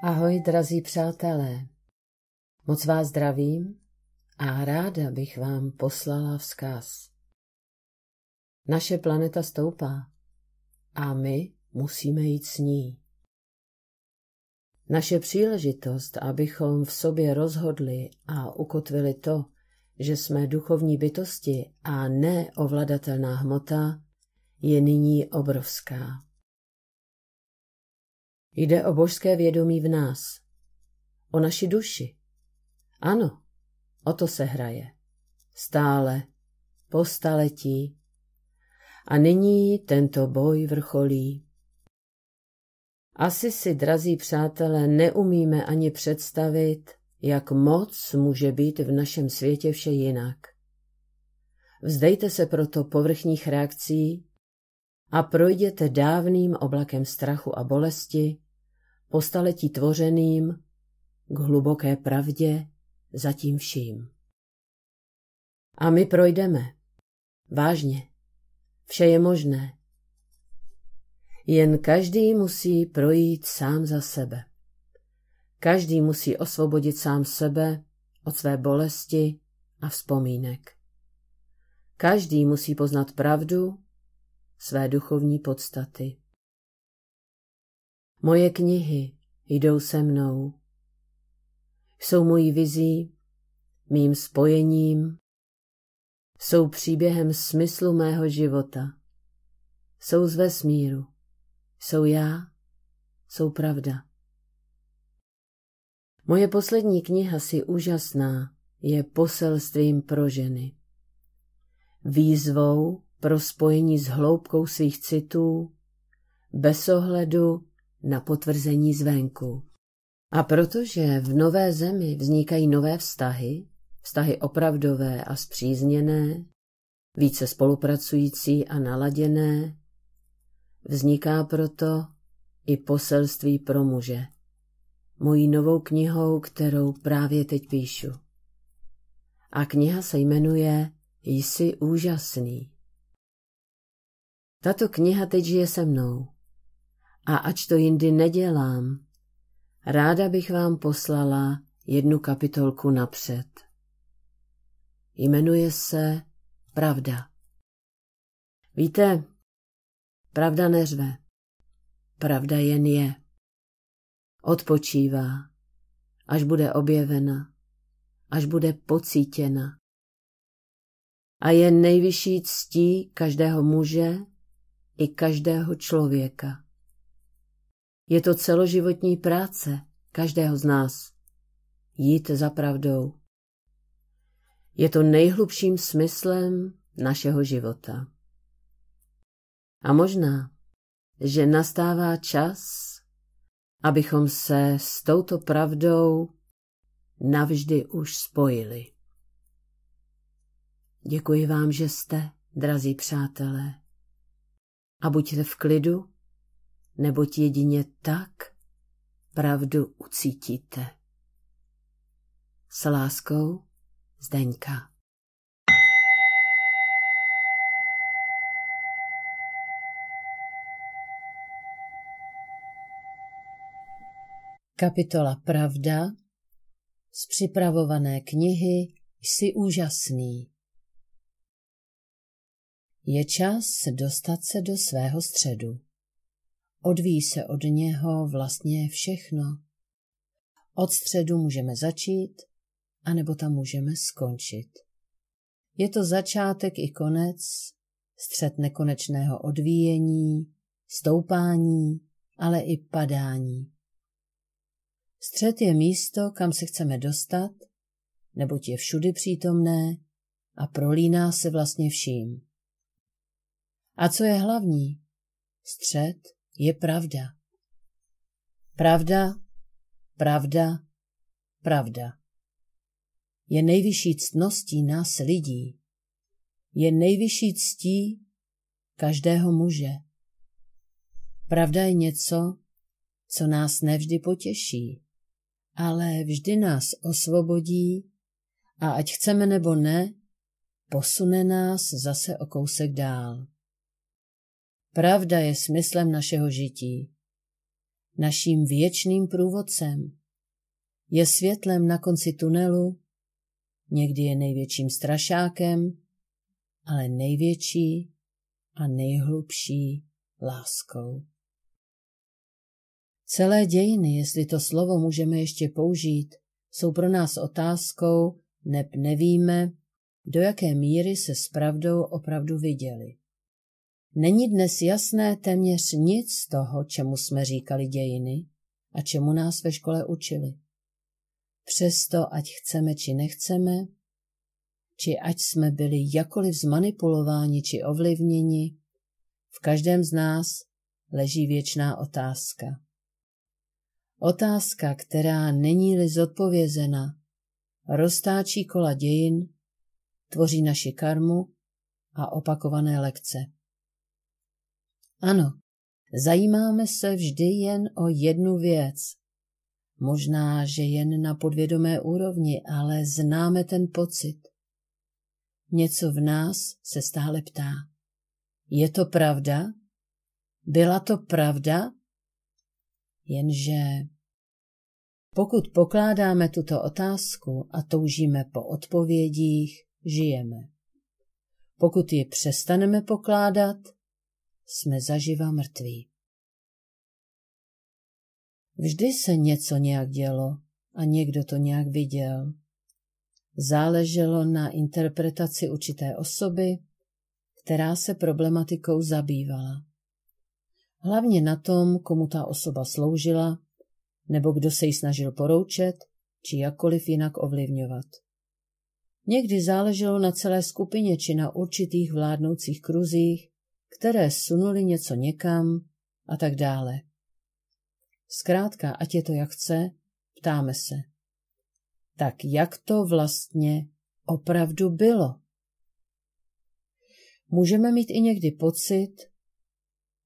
Ahoj, drazí přátelé. Moc vás zdravím a ráda bych vám poslala vzkaz. Naše planeta stoupá a my musíme jít s ní. Naše příležitost, abychom v sobě rozhodli a ukotvili to, že jsme duchovní bytosti a neovladatelná hmota, je nyní obrovská. Jde o božské vědomí v nás. O naši duši. Ano, o to se hraje. Stále, po staletí. A nyní tento boj vrcholí. Asi si, drazí přátelé, neumíme ani představit, jak moc může být v našem světě vše jinak. Vzdejte se proto povrchních reakcí a projděte dávným oblakem strachu a bolesti, po staletí tvořeným, k hluboké pravdě, za tím vším. A my projdeme. Vážně. Vše je možné. Jen každý musí projít sám za sebe. Každý musí osvobodit sám sebe od své bolesti a vzpomínek. Každý musí poznat pravdu své duchovní podstaty. Moje knihy jdou se mnou. Jsou mojí vizí, mým spojením, jsou příběhem smyslu mého života. Jsou z vesmíru, jsou já, jsou pravda. Moje poslední kniha si úžasná je poselstvím pro ženy. Výzvou, pro spojení s hloubkou svých citů, bez ohledu na potvrzení zvenku. A protože v nové zemi vznikají nové vztahy, vztahy opravdové a zpřízněné, více spolupracující a naladěné, vzniká proto i poselství pro muže. Mojí novou knihou, kterou právě teď píšu. A kniha se jmenuje Jsi úžasný. Tato kniha teď žije se mnou. A ač to jindy nedělám, ráda bych vám poslala jednu kapitolku napřed. Jmenuje se Pravda. Víte, pravda neřve. Pravda jen je. Odpočívá, až bude objevena, až bude pocítěna. A je nejvyšší ctí každého muže, i každého člověka. Je to celoživotní práce každého z nás. Jít za pravdou. Je to nejhlubším smyslem našeho života. A možná, že nastává čas, abychom se s touto pravdou navždy už spojili. Děkuji vám, že jste, drazí přátelé a buďte v klidu, neboť jedině tak pravdu ucítíte. S láskou Zdeňka. Kapitola Pravda z připravované knihy Jsi úžasný. Je čas dostat se do svého středu. Odvíjí se od něho vlastně všechno. Od středu můžeme začít, anebo tam můžeme skončit. Je to začátek i konec, střed nekonečného odvíjení, stoupání, ale i padání. Střed je místo, kam se chceme dostat, neboť je všudy přítomné a prolíná se vlastně vším. A co je hlavní? Střed je pravda. Pravda, pravda, pravda. Je nejvyšší ctností nás lidí. Je nejvyšší ctí každého muže. Pravda je něco, co nás nevždy potěší, ale vždy nás osvobodí a ať chceme nebo ne, posune nás zase o kousek dál. Pravda je smyslem našeho žití, naším věčným průvodcem. Je světlem na konci tunelu, někdy je největším strašákem, ale největší a nejhlubší láskou. Celé dějiny, jestli to slovo můžeme ještě použít, jsou pro nás otázkou, neb nevíme, do jaké míry se s pravdou opravdu viděli. Není dnes jasné téměř nic z toho, čemu jsme říkali dějiny a čemu nás ve škole učili. Přesto, ať chceme či nechceme, či ať jsme byli jakoliv zmanipulováni či ovlivněni, v každém z nás leží věčná otázka. Otázka, která není-li zodpovězena, roztáčí kola dějin, tvoří naši karmu a opakované lekce. Ano, zajímáme se vždy jen o jednu věc. Možná, že jen na podvědomé úrovni, ale známe ten pocit. Něco v nás se stále ptá. Je to pravda? Byla to pravda? Jenže pokud pokládáme tuto otázku a toužíme po odpovědích, žijeme. Pokud ji přestaneme pokládat, jsme zaživa mrtví. Vždy se něco nějak dělo a někdo to nějak viděl. Záleželo na interpretaci určité osoby, která se problematikou zabývala. Hlavně na tom, komu ta osoba sloužila, nebo kdo se ji snažil poroučet, či jakkoliv jinak ovlivňovat. Někdy záleželo na celé skupině či na určitých vládnoucích kruzích, které sunuli něco někam a tak dále. Zkrátka, ať je to jak chce, ptáme se. Tak jak to vlastně opravdu bylo? Můžeme mít i někdy pocit,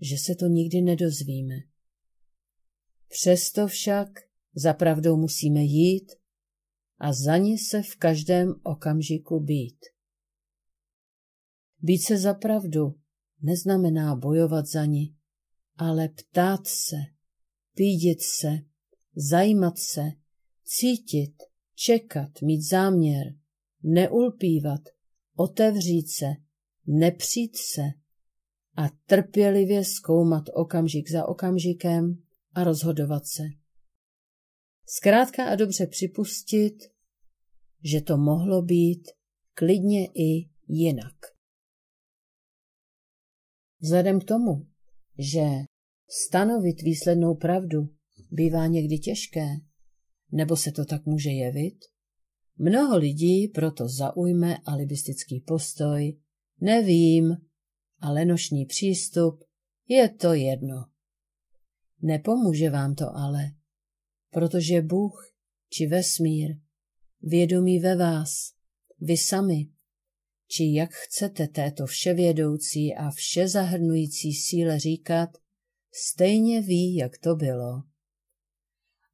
že se to nikdy nedozvíme. Přesto však za pravdou musíme jít a za ní se v každém okamžiku být. Být se za pravdu neznamená bojovat za ní, ale ptát se, pídit se, zajímat se, cítit, čekat, mít záměr, neulpívat, otevřít se, nepřít se a trpělivě zkoumat okamžik za okamžikem a rozhodovat se. Zkrátka a dobře připustit, že to mohlo být klidně i jinak. Vzhledem k tomu, že stanovit výslednou pravdu bývá někdy těžké, nebo se to tak může jevit, mnoho lidí proto zaujme alibistický postoj, nevím, ale nošní přístup, je to jedno. Nepomůže vám to ale, protože Bůh či vesmír, vědomí ve vás, vy sami či jak chcete této vševědoucí a všezahrnující síle říkat, stejně ví, jak to bylo.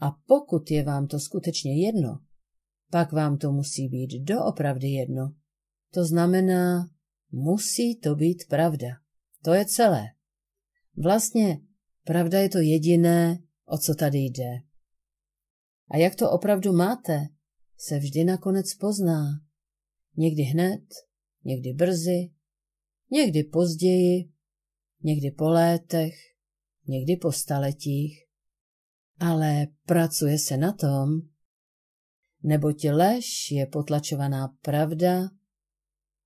A pokud je vám to skutečně jedno, pak vám to musí být doopravdy jedno. To znamená, musí to být pravda. To je celé. Vlastně pravda je to jediné, o co tady jde. A jak to opravdu máte, se vždy nakonec pozná. Někdy hned, Někdy brzy, někdy později, někdy po létech, někdy po staletích. Ale pracuje se na tom, neboť lež je potlačovaná pravda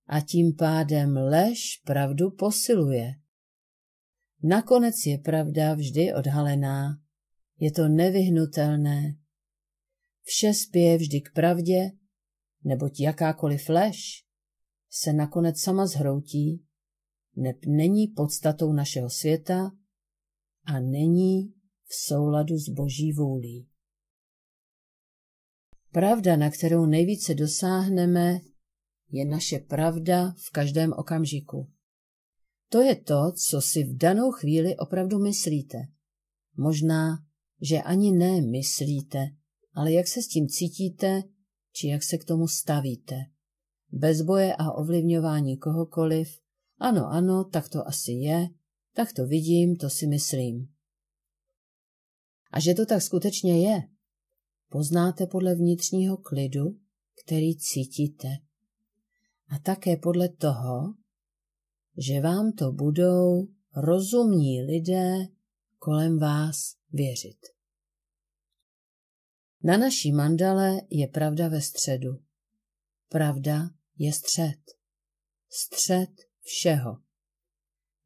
a tím pádem lež pravdu posiluje. Nakonec je pravda vždy odhalená. Je to nevyhnutelné. Vše spěje vždy k pravdě, neboť jakákoliv lež se nakonec sama zhroutí, neb není podstatou našeho světa a není v souladu s boží vůlí. Pravda, na kterou nejvíce dosáhneme, je naše pravda v každém okamžiku. To je to, co si v danou chvíli opravdu myslíte. Možná, že ani ne myslíte, ale jak se s tím cítíte, či jak se k tomu stavíte bez boje a ovlivňování kohokoliv. Ano, ano, tak to asi je, tak to vidím, to si myslím. A že to tak skutečně je, poznáte podle vnitřního klidu, který cítíte. A také podle toho, že vám to budou rozumní lidé kolem vás věřit. Na naší mandale je pravda ve středu. Pravda je střed. Střed všeho.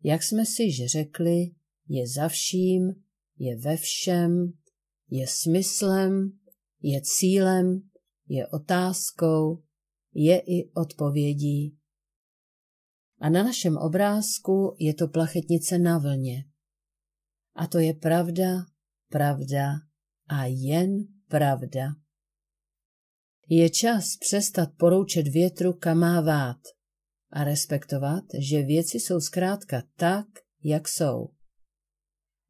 Jak jsme si již řekli, je za vším, je ve všem, je smyslem, je cílem, je otázkou, je i odpovědí. A na našem obrázku je to plachetnice na vlně. A to je pravda, pravda a jen pravda. Je čas přestat poroučet větru, kam má vát a respektovat, že věci jsou zkrátka tak, jak jsou.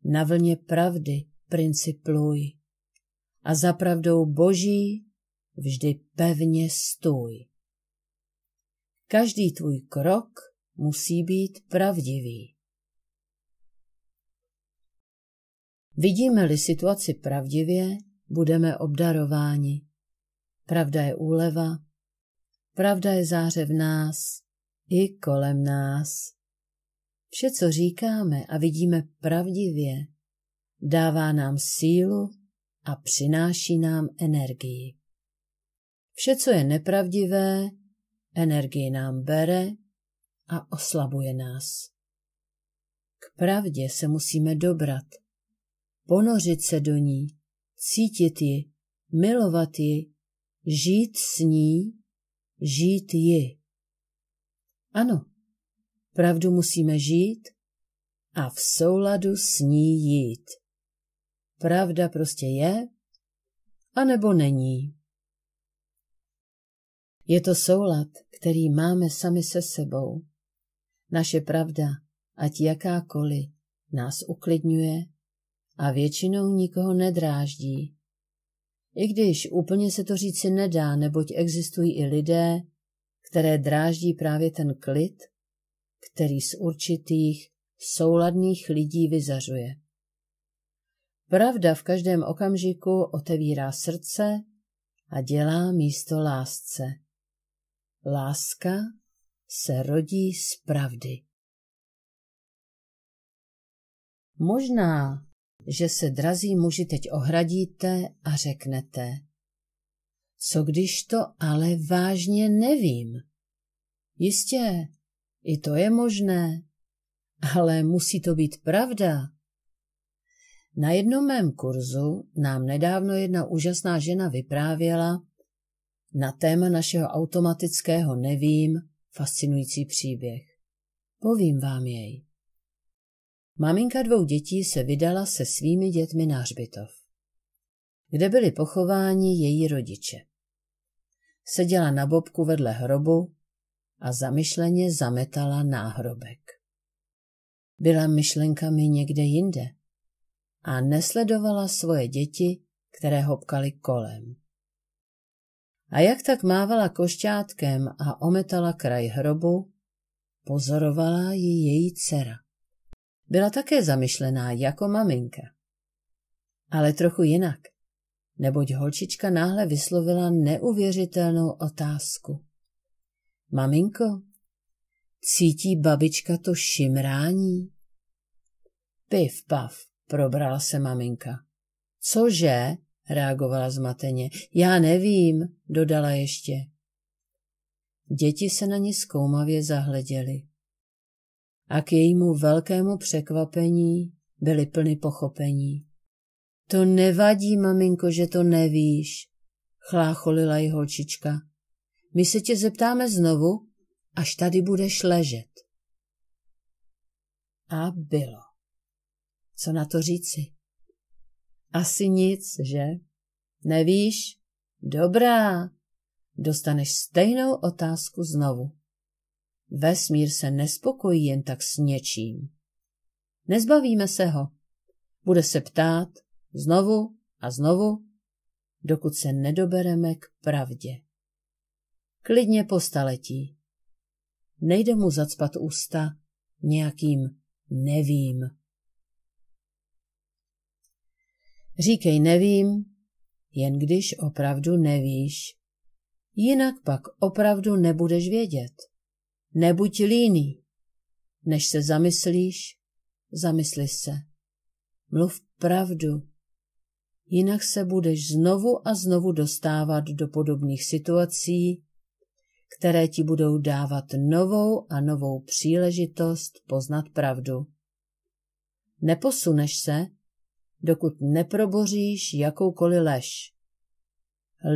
Na vlně pravdy princip a za pravdou boží vždy pevně stůj. Každý tvůj krok musí být pravdivý. Vidíme-li situaci pravdivě, budeme obdarováni Pravda je úleva, pravda je záře v nás i kolem nás. Vše, co říkáme a vidíme pravdivě, dává nám sílu a přináší nám energii. Vše, co je nepravdivé, energii nám bere a oslabuje nás. K pravdě se musíme dobrat, ponořit se do ní, cítit ji, milovat ji Žít s ní, žít ji. Ano, pravdu musíme žít a v souladu s ní jít. Pravda prostě je, anebo není. Je to soulad, který máme sami se sebou. Naše pravda, ať jakákoliv, nás uklidňuje a většinou nikoho nedráždí, i když úplně se to říci nedá, neboť existují i lidé, které dráždí právě ten klid, který z určitých souladných lidí vyzařuje. Pravda v každém okamžiku otevírá srdce a dělá místo lásce. Láska se rodí z pravdy. Možná že se drazí muži teď ohradíte a řeknete. Co když to ale vážně nevím? Jistě, i to je možné, ale musí to být pravda. Na jednom mém kurzu nám nedávno jedna úžasná žena vyprávěla na téma našeho automatického nevím fascinující příběh. Povím vám jej. Maminka dvou dětí se vydala se svými dětmi na hřbitov, kde byli pochováni její rodiče. Seděla na bobku vedle hrobu a zamyšleně zametala náhrobek. Byla myšlenkami někde jinde a nesledovala svoje děti, které hopkali kolem. A jak tak mávala košťátkem a ometala kraj hrobu, pozorovala ji její dcera. Byla také zamyšlená jako maminka. Ale trochu jinak, neboť holčička náhle vyslovila neuvěřitelnou otázku. Maminko, cítí babička to šimrání? Piv, pav, probrala se maminka. Cože? reagovala zmateně. Já nevím, dodala ještě. Děti se na ně zkoumavě zahleděly a k jejímu velkému překvapení byly plny pochopení. To nevadí, maminko, že to nevíš, chlácholila ji holčička. My se tě zeptáme znovu, až tady budeš ležet. A bylo. Co na to říci? Asi nic, že? Nevíš? Dobrá. Dostaneš stejnou otázku znovu. Vesmír se nespokojí jen tak s něčím. Nezbavíme se ho. Bude se ptát znovu a znovu, dokud se nedobereme k pravdě. Klidně po staletí. Nejde mu zacpat ústa nějakým nevím. Říkej nevím, jen když opravdu nevíš. Jinak pak opravdu nebudeš vědět. Nebuď líný. Než se zamyslíš, zamysli se. Mluv pravdu. Jinak se budeš znovu a znovu dostávat do podobných situací, které ti budou dávat novou a novou příležitost poznat pravdu. Neposuneš se, dokud neproboříš jakoukoliv lež.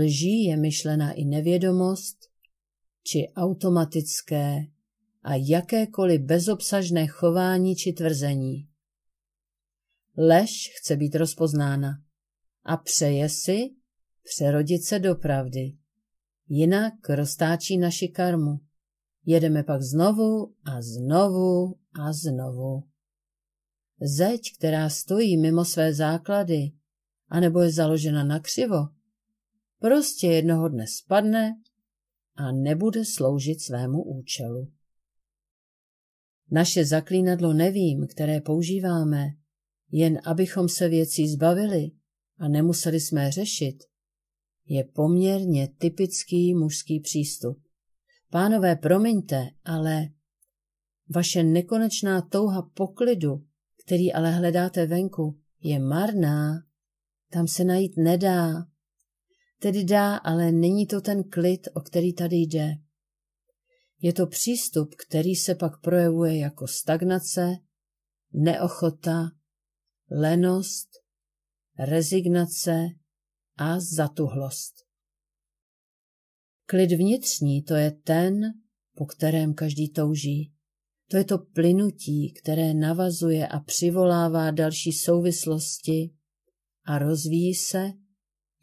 Lží je myšlena i nevědomost, či automatické a jakékoliv bezobsažné chování či tvrzení. Lež chce být rozpoznána a přeje si přerodit se do pravdy. Jinak roztáčí naši karmu. Jedeme pak znovu a znovu a znovu. Zeď, která stojí mimo své základy, anebo je založena na křivo, prostě jednoho dne spadne a nebude sloužit svému účelu. Naše zaklínadlo nevím, které používáme, jen abychom se věcí zbavili a nemuseli jsme řešit, je poměrně typický mužský přístup. Pánové, promiňte, ale vaše nekonečná touha poklidu, který ale hledáte venku, je marná. Tam se najít nedá. Tedy dá, ale není to ten klid, o který tady jde. Je to přístup, který se pak projevuje jako stagnace, neochota, lenost, rezignace a zatuhlost. Klid vnitřní to je ten, po kterém každý touží. To je to plynutí, které navazuje a přivolává další souvislosti a rozvíjí se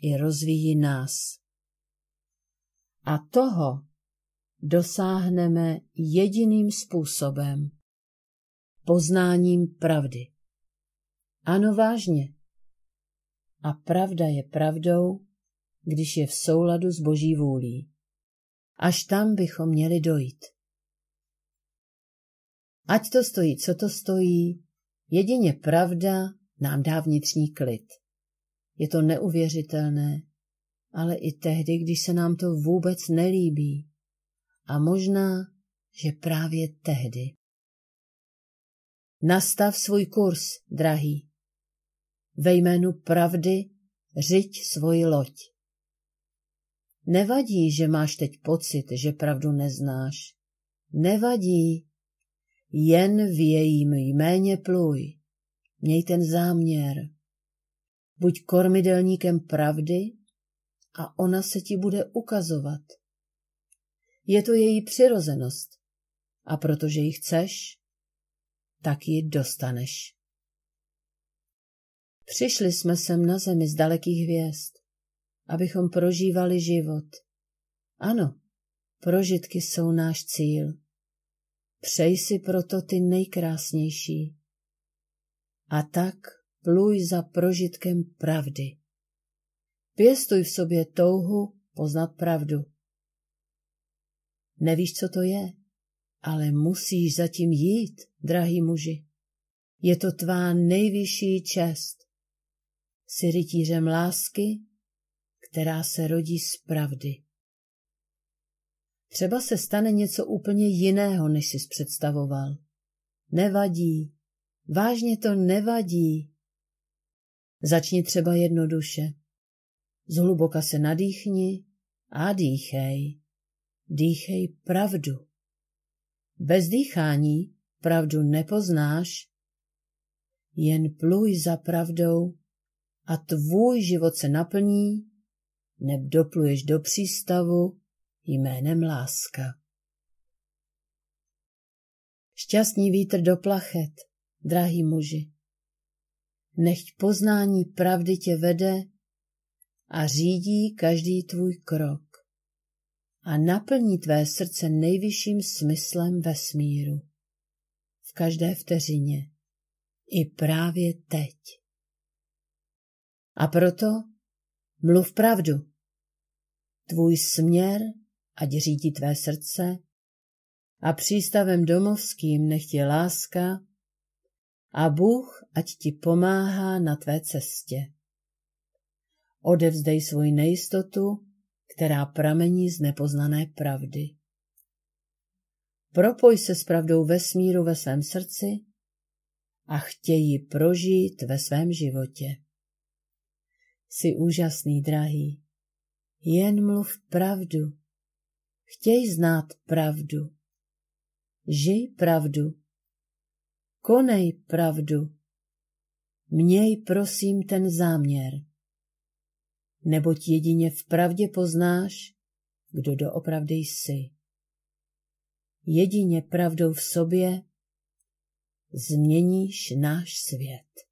i rozvíjí nás. A toho dosáhneme jediným způsobem poznáním pravdy. Ano, vážně. A pravda je pravdou, když je v souladu s Boží vůlí. Až tam bychom měli dojít. Ať to stojí, co to stojí, jedině pravda nám dá vnitřní klid. Je to neuvěřitelné, ale i tehdy, když se nám to vůbec nelíbí. A možná, že právě tehdy. Nastav svůj kurz, drahý. Ve jménu pravdy řiď svoji loď. Nevadí, že máš teď pocit, že pravdu neznáš. Nevadí. Jen v jejím jméně pluj. Měj ten záměr. Buď kormidelníkem pravdy a ona se ti bude ukazovat. Je to její přirozenost a protože ji chceš, tak ji dostaneš. Přišli jsme sem na zemi z dalekých hvězd, abychom prožívali život. Ano, prožitky jsou náš cíl. Přej si proto ty nejkrásnější. A tak pluj za prožitkem pravdy. Pěstuj v sobě touhu poznat pravdu. Nevíš, co to je, ale musíš zatím jít, drahý muži. Je to tvá nejvyšší čest. Jsi rytířem lásky, která se rodí z pravdy. Třeba se stane něco úplně jiného, než jsi představoval. Nevadí. Vážně to nevadí. Začni třeba jednoduše. Zhluboka se nadýchni a dýchej. Dýchej pravdu. Bez dýchání pravdu nepoznáš, jen pluj za pravdou a tvůj život se naplní, neb dopluješ do přístavu jménem láska. Šťastný vítr do plachet, drahý muži nechť poznání pravdy tě vede a řídí každý tvůj krok a naplní tvé srdce nejvyšším smyslem ve smíru V každé vteřině. I právě teď. A proto mluv pravdu. Tvůj směr, ať řídí tvé srdce, a přístavem domovským nech láska, a Bůh ať ti pomáhá na tvé cestě. Odevzdej svoji nejistotu, která pramení z nepoznané pravdy. Propoj se s pravdou vesmíru ve svém srdci a ji prožít ve svém životě. Jsi úžasný, drahý. Jen mluv pravdu. Chtěj znát pravdu. Žij pravdu konej pravdu. Měj prosím ten záměr. Neboť jedině v pravdě poznáš, kdo doopravdy jsi. Jedině pravdou v sobě změníš náš svět.